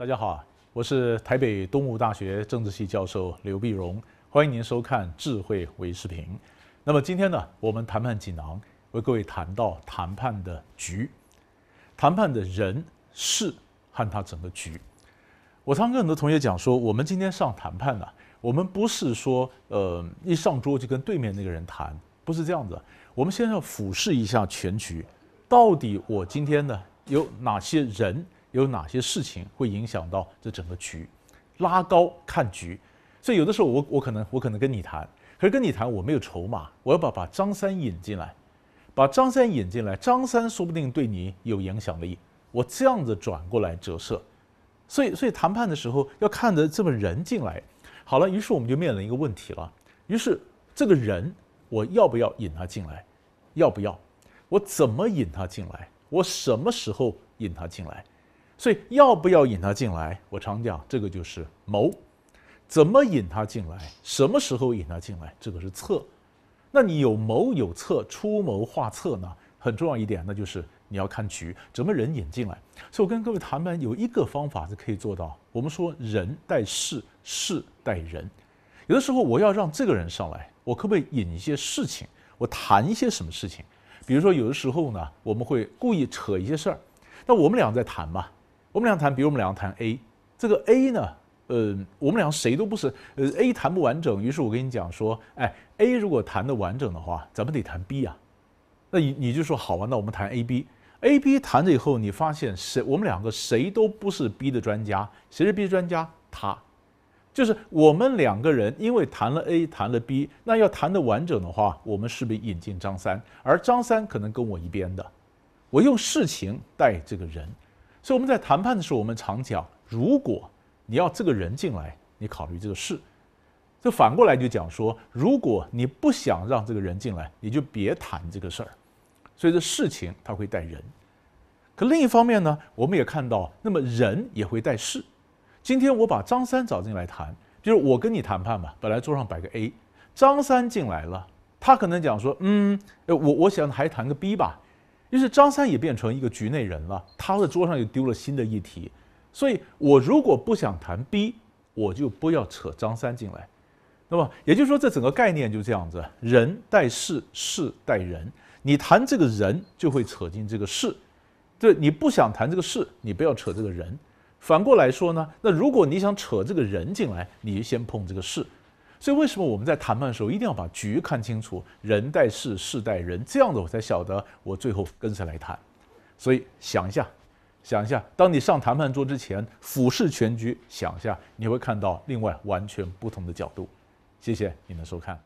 大家好，我是台北东吴大学政治系教授刘碧荣，欢迎您收看智慧微视频。那么今天呢，我们谈判锦囊为各位谈到谈判的局、谈判的人事和他整个局。我常跟很多同学讲说，我们今天上谈判呢，我们不是说呃一上桌就跟对面那个人谈，不是这样子。我们先要俯视一下全局，到底我今天呢有哪些人。有哪些事情会影响到这整个局，拉高看局，所以有的时候我我可能我可能跟你谈，可是跟你谈我没有筹码，我要把把张三引进来，把张三引进来，张三说不定对你有影响力，我这样子转过来折射，所以所以谈判的时候要看着这么人进来，好了，于是我们就面临一个问题了，于是这个人我要不要引他进来，要不要，我怎么引他进来，我什么时候引他进来？所以要不要引他进来？我常讲，这个就是谋，怎么引他进来，什么时候引他进来，这个是策。那你有谋有策，出谋划策呢？很重要一点，那就是你要看局，怎么人引进来。所以我跟各位谈嘛，有一个方法是可以做到。我们说人带事，事带人。有的时候我要让这个人上来，我可不可以引一些事情？我谈一些什么事情？比如说有的时候呢，我们会故意扯一些事儿，那我们俩在谈嘛。我们俩谈，比如我们两个谈 A，这个 A 呢，呃，我们俩谁都不是，呃 A 谈不完整，于是我跟你讲说，哎，A 如果谈的完整的话，咱们得谈 B 啊，那你你就说好啊，那我们谈 AB，AB 谈了以后，你发现谁，我们两个谁都不是 B 的专家，谁是 B 专家？他，就是我们两个人，因为谈了 A 谈了 B，那要谈的完整的话，我们是不是引进张三？而张三可能跟我一边的，我用事情带这个人。所以我们在谈判的时候，我们常讲，如果你要这个人进来，你考虑这个事；，这反过来就讲说，如果你不想让这个人进来，你就别谈这个事儿。所以这事情他会带人，可另一方面呢，我们也看到，那么人也会带事。今天我把张三找进来谈，就是我跟你谈判嘛。本来桌上摆个 A，张三进来了，他可能讲说：“嗯，我我想还谈个 B 吧。”于是张三也变成一个局内人了，他的桌上又丢了新的议题，所以我如果不想谈 B，我就不要扯张三进来，那么也就是说这整个概念就这样子，人带事，事带人，你谈这个人就会扯进这个事，对你不想谈这个事，你不要扯这个人，反过来说呢，那如果你想扯这个人进来，你就先碰这个事。所以为什么我们在谈判的时候一定要把局看清楚？人待事，事待人，这样子我才晓得我最后跟谁来谈。所以想一下，想一下，当你上谈判桌之前，俯视全局，想一下，你会看到另外完全不同的角度。谢谢您的收看。